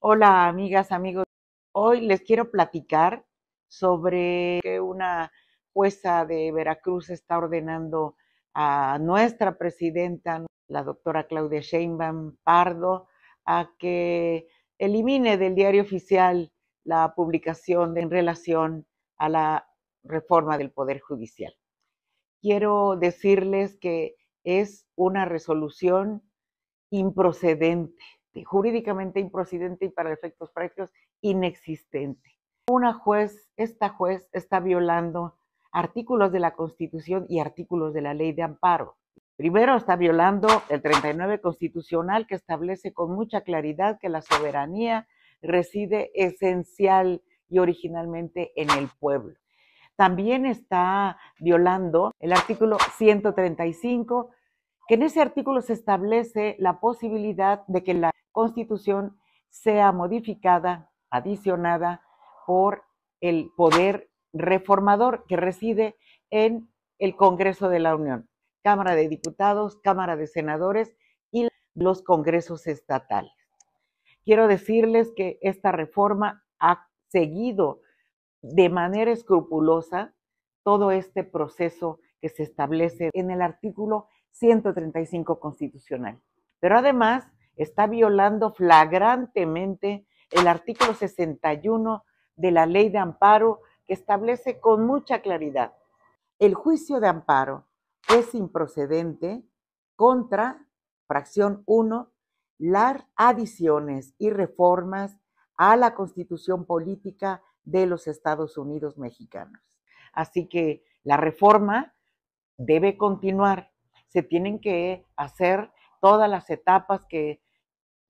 Hola amigas, amigos. Hoy les quiero platicar sobre que una jueza de Veracruz está ordenando a nuestra presidenta, la doctora Claudia Sheinbaum Pardo, a que elimine del diario oficial la publicación en relación a la reforma del Poder Judicial. Quiero decirles que es una resolución improcedente este, jurídicamente improcedente y para efectos prácticos inexistente. Una juez, esta juez está violando artículos de la Constitución y artículos de la Ley de Amparo. Primero está violando el 39 constitucional que establece con mucha claridad que la soberanía reside esencial y originalmente en el pueblo. También está violando el artículo 135 que en ese artículo se establece la posibilidad de que la Constitución sea modificada, adicionada por el poder reformador que reside en el Congreso de la Unión, Cámara de Diputados, Cámara de Senadores y los congresos estatales. Quiero decirles que esta reforma ha seguido de manera escrupulosa todo este proceso que se establece en el artículo 135 constitucional. Pero además está violando flagrantemente el artículo 61 de la ley de amparo que establece con mucha claridad el juicio de amparo es improcedente contra, fracción 1, las adiciones y reformas a la constitución política de los Estados Unidos mexicanos. Así que la reforma debe continuar se tienen que hacer todas las etapas que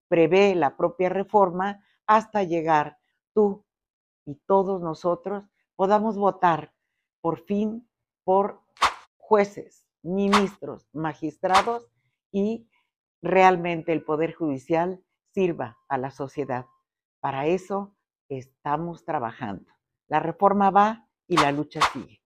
prevé la propia reforma hasta llegar tú y todos nosotros podamos votar por fin por jueces, ministros, magistrados y realmente el Poder Judicial sirva a la sociedad. Para eso estamos trabajando. La reforma va y la lucha sigue.